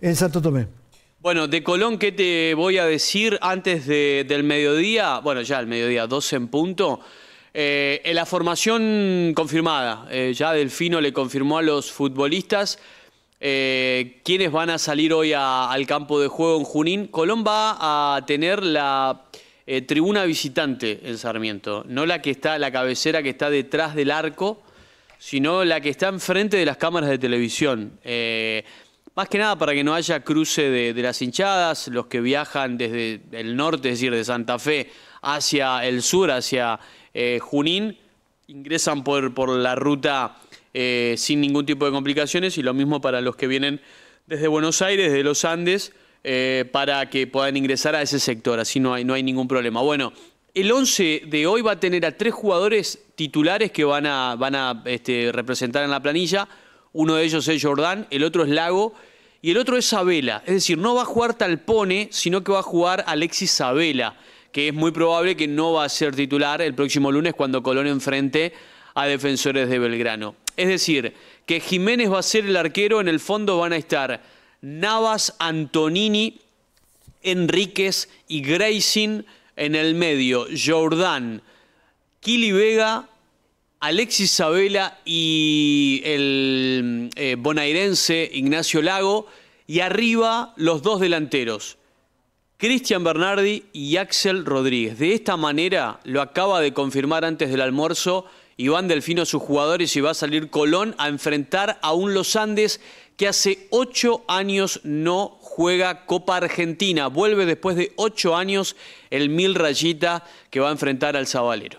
en Santo Tomé. Bueno, de Colón, ¿qué te voy a decir antes del mediodía? Bueno, ya el mediodía, 12 en punto. Eh, en la formación confirmada, eh, ya Delfino le confirmó a los futbolistas eh, quiénes van a salir hoy al campo de juego en Junín. Colón va a tener la tribuna visitante en Sarmiento, no la que está, la cabecera que está detrás del arco, sino la que está enfrente de las cámaras de televisión. Más que nada para que no haya cruce de, las hinchadas, los que viajan desde el norte, es decir, de Santa Fe hacia el sur, hacia eh, Junín, ingresan por, por la ruta eh, sin ningún tipo de complicaciones y lo mismo para los que vienen desde Buenos Aires, desde los Andes, eh, para que puedan ingresar a ese sector, así no hay, no hay ningún problema. Bueno, el 11 de hoy va a tener a tres jugadores titulares que van a, van a este, representar en la planilla. Uno de ellos es Jordán, el otro es Lago y el otro es Abela. Es decir, no va a jugar Talpone, sino que va a jugar Alexis Abela, que es muy probable que no va a ser titular el próximo lunes cuando Colón enfrente a defensores de Belgrano. Es decir, que Jiménez va a ser el arquero, en el fondo van a estar Navas, Antonini, Enríquez y Graysin en el medio, Jordán, Kili Vega, Alexis Sabela y el eh, bonairense Ignacio Lago, y arriba los dos delanteros, Cristian Bernardi y Axel Rodríguez. De esta manera lo acaba de confirmar antes del almuerzo Iván Delfino, a sus jugadores, y va a salir Colón a enfrentar a un Los Andes que hace ocho años no juega Copa Argentina. Vuelve después de ocho años el Mil Rayita que va a enfrentar al Zabalero.